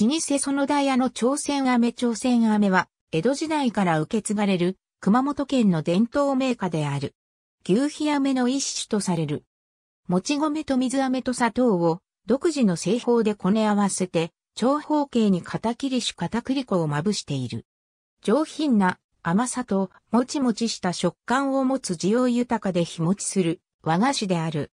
老舗園田屋の朝鮮飴朝鮮飴は、江戸時代から受け継がれる、熊本県の伝統名家である。牛皮飴の一種とされる。もち米と水飴と砂糖を、独自の製法でこね合わせて、長方形に片切り種片栗粉をまぶしている。上品な甘さと、もちもちした食感を持つ需要豊かで日持ちする和菓子である。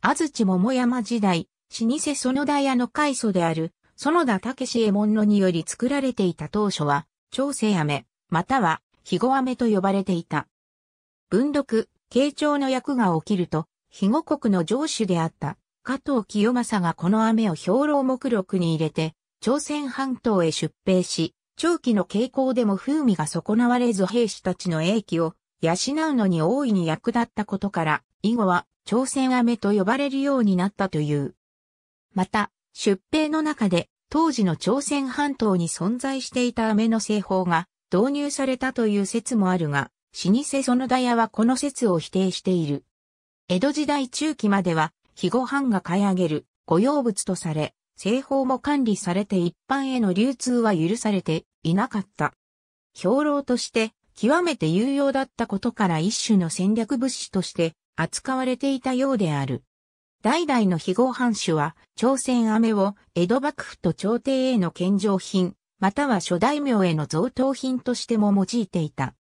安土桃山時代、老舗園田屋の開祖である園田武志衛門のにより作られていた当初は、長生飴、または、肥後飴と呼ばれていた。文読、慶長の役が起きると、肥後国の城主であった、加藤清正がこの飴を兵糧目録に入れて、朝鮮半島へ出兵し、長期の傾向でも風味が損なわれず兵士たちの英気を養うのに大いに役立ったことから、以後は朝鮮飴と呼ばれるようになったという。また、出兵の中で当時の朝鮮半島に存在していた飴の製法が導入されたという説もあるが、老舗園田屋はこの説を否定している。江戸時代中期までは、肥後藩が買い上げる御用物とされ、製法も管理されて一般への流通は許されていなかった。兵糧として極めて有用だったことから一種の戦略物資として扱われていたようである。代々の非合藩主は、朝鮮飴を江戸幕府と朝廷への献上品、または諸大名への贈答品としても用いていた。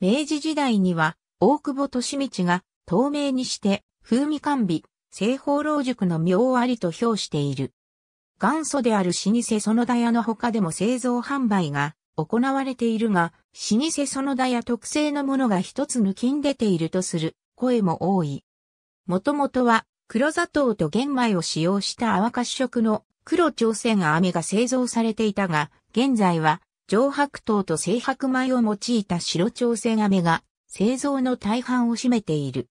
明治時代には、大久保利道が、透明にして、風味完備、西方老塾の妙ありと評している。元祖である老舗園田屋の他でも製造販売が行われているが、老舗園田屋特製のものが一つ抜きん出ているとする声も多い。もともとは黒砂糖と玄米を使用した淡泡褐色の黒朝鮮飴が製造されていたが、現在は上白糖と青白米を用いた白朝鮮飴が製造の大半を占めている。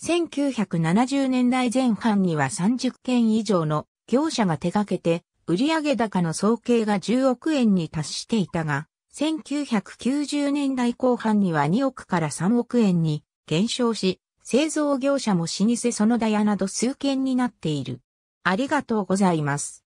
1970年代前半には30件以上の業者が手掛けて売上高の総計が10億円に達していたが、1990年代後半には2億から3億円に減少し、製造業者も老舗そのだやなど数件になっている。ありがとうございます。